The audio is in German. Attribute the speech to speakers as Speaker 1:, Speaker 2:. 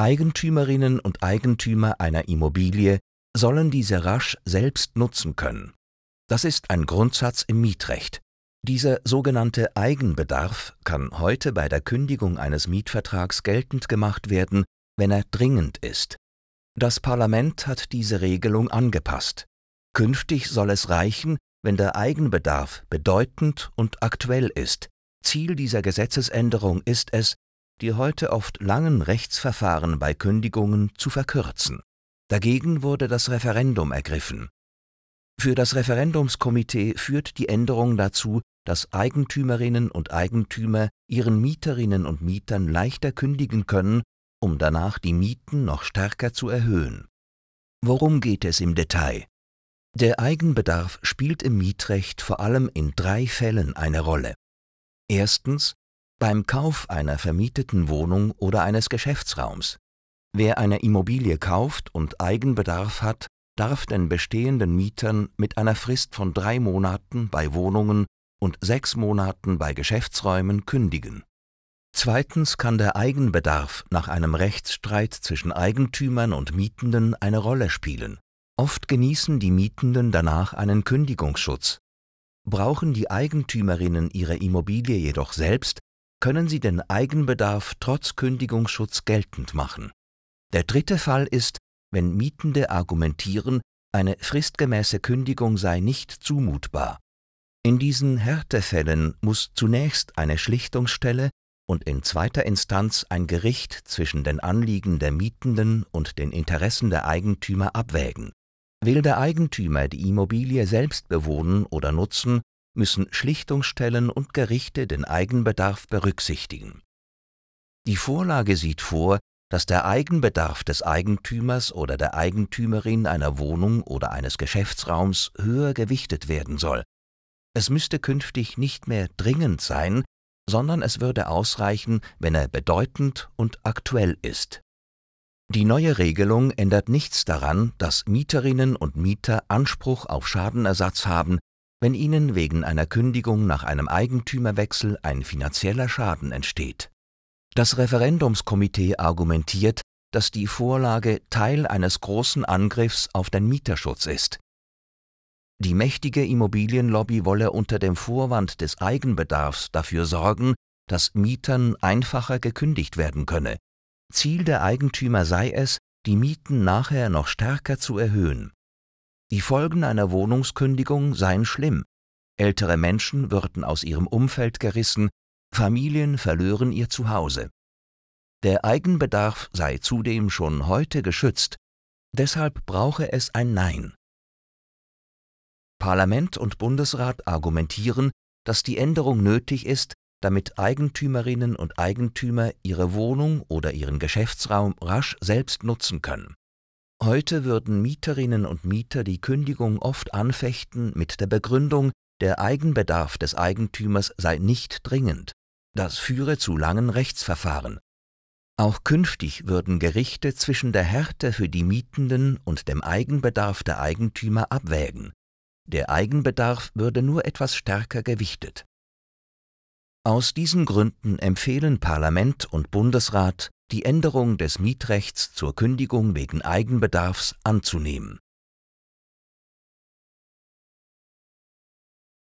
Speaker 1: Eigentümerinnen und Eigentümer einer Immobilie sollen diese rasch selbst nutzen können. Das ist ein Grundsatz im Mietrecht. Dieser sogenannte Eigenbedarf kann heute bei der Kündigung eines Mietvertrags geltend gemacht werden, wenn er dringend ist. Das Parlament hat diese Regelung angepasst. Künftig soll es reichen, wenn der Eigenbedarf bedeutend und aktuell ist. Ziel dieser Gesetzesänderung ist es, die heute oft langen Rechtsverfahren bei Kündigungen zu verkürzen. Dagegen wurde das Referendum ergriffen. Für das Referendumskomitee führt die Änderung dazu, dass Eigentümerinnen und Eigentümer ihren Mieterinnen und Mietern leichter kündigen können, um danach die Mieten noch stärker zu erhöhen. Worum geht es im Detail? Der Eigenbedarf spielt im Mietrecht vor allem in drei Fällen eine Rolle. Erstens beim Kauf einer vermieteten Wohnung oder eines Geschäftsraums. Wer eine Immobilie kauft und Eigenbedarf hat, darf den bestehenden Mietern mit einer Frist von drei Monaten bei Wohnungen und sechs Monaten bei Geschäftsräumen kündigen. Zweitens kann der Eigenbedarf nach einem Rechtsstreit zwischen Eigentümern und Mietenden eine Rolle spielen. Oft genießen die Mietenden danach einen Kündigungsschutz. Brauchen die Eigentümerinnen ihre Immobilie jedoch selbst, können sie den Eigenbedarf trotz Kündigungsschutz geltend machen. Der dritte Fall ist, wenn Mietende argumentieren, eine fristgemäße Kündigung sei nicht zumutbar. In diesen Härtefällen muss zunächst eine Schlichtungsstelle und in zweiter Instanz ein Gericht zwischen den Anliegen der Mietenden und den Interessen der Eigentümer abwägen. Will der Eigentümer die Immobilie selbst bewohnen oder nutzen, müssen Schlichtungsstellen und Gerichte den Eigenbedarf berücksichtigen. Die Vorlage sieht vor, dass der Eigenbedarf des Eigentümers oder der Eigentümerin einer Wohnung oder eines Geschäftsraums höher gewichtet werden soll. Es müsste künftig nicht mehr dringend sein, sondern es würde ausreichen, wenn er bedeutend und aktuell ist. Die neue Regelung ändert nichts daran, dass Mieterinnen und Mieter Anspruch auf Schadenersatz haben, wenn Ihnen wegen einer Kündigung nach einem Eigentümerwechsel ein finanzieller Schaden entsteht. Das Referendumskomitee argumentiert, dass die Vorlage Teil eines großen Angriffs auf den Mieterschutz ist. Die mächtige Immobilienlobby wolle unter dem Vorwand des Eigenbedarfs dafür sorgen, dass Mietern einfacher gekündigt werden könne. Ziel der Eigentümer sei es, die Mieten nachher noch stärker zu erhöhen. Die Folgen einer Wohnungskündigung seien schlimm. Ältere Menschen würden aus ihrem Umfeld gerissen, Familien verlören ihr Zuhause. Der Eigenbedarf sei zudem schon heute geschützt, deshalb brauche es ein Nein. Parlament und Bundesrat argumentieren, dass die Änderung nötig ist, damit Eigentümerinnen und Eigentümer ihre Wohnung oder ihren Geschäftsraum rasch selbst nutzen können. Heute würden Mieterinnen und Mieter die Kündigung oft anfechten mit der Begründung, der Eigenbedarf des Eigentümers sei nicht dringend. Das führe zu langen Rechtsverfahren. Auch künftig würden Gerichte zwischen der Härte für die Mietenden und dem Eigenbedarf der Eigentümer abwägen. Der Eigenbedarf würde nur etwas stärker gewichtet. Aus diesen Gründen empfehlen Parlament und Bundesrat die Änderung des Mietrechts zur Kündigung wegen Eigenbedarfs anzunehmen